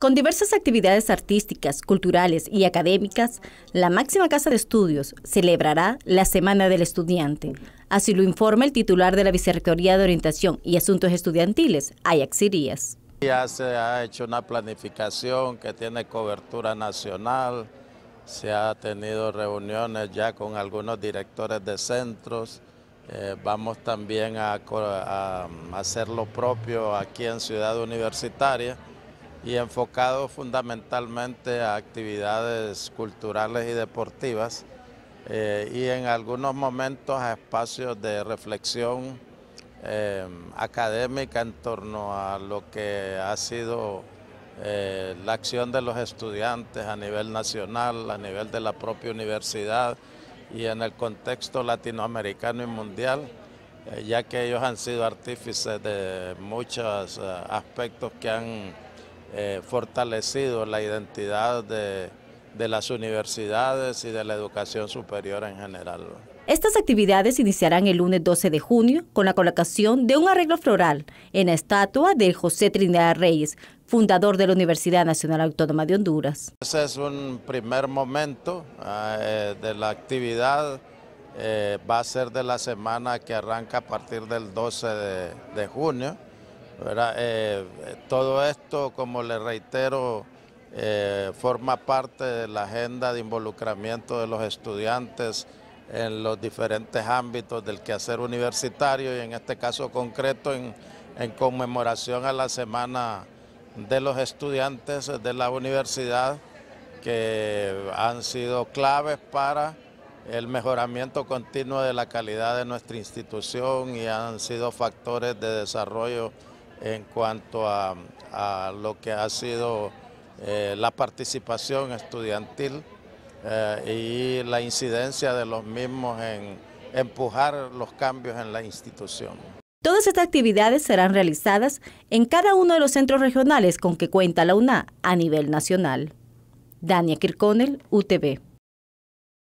Con diversas actividades artísticas, culturales y académicas, la máxima casa de estudios celebrará la Semana del Estudiante. Así lo informa el titular de la Vicerrectoría de Orientación y Asuntos Estudiantiles, Ayax Sirías. Ya se ha hecho una planificación que tiene cobertura nacional, se ha tenido reuniones ya con algunos directores de centros, eh, vamos también a hacer lo propio aquí en Ciudad Universitaria y enfocado fundamentalmente a actividades culturales y deportivas eh, y en algunos momentos a espacios de reflexión eh, académica en torno a lo que ha sido eh, la acción de los estudiantes a nivel nacional, a nivel de la propia universidad y en el contexto latinoamericano y mundial ya que ellos han sido artífices de muchos aspectos que han eh, fortalecido la identidad de, las universidades y de la educación superior en general. Estas actividades iniciarán el lunes 12 de junio con la colocación de un arreglo floral en la estatua de José Trinidad Reyes, fundador de la Universidad Nacional Autónoma de Honduras. Ese es un primer momento eh, de la actividad, eh, va a ser de la semana que arranca a partir del 12 de junio. Eh, todo esto, como le reitero, eh, forma parte de la agenda de involucramiento de los estudiantes en los diferentes ámbitos del quehacer universitario y en este caso concreto en conmemoración a la Semana de los Estudiantes de la Universidad que han sido claves para el mejoramiento continuo de la calidad de nuestra institución y han sido factores de desarrollo en cuanto a, lo que ha sido eh, la participación estudiantil eh, y la incidencia de los mismos en empujar los cambios en la institución. Todas estas actividades serán realizadas en cada uno de los centros regionales con que cuenta la UNA a nivel nacional. Dania Kirkonel, UTV.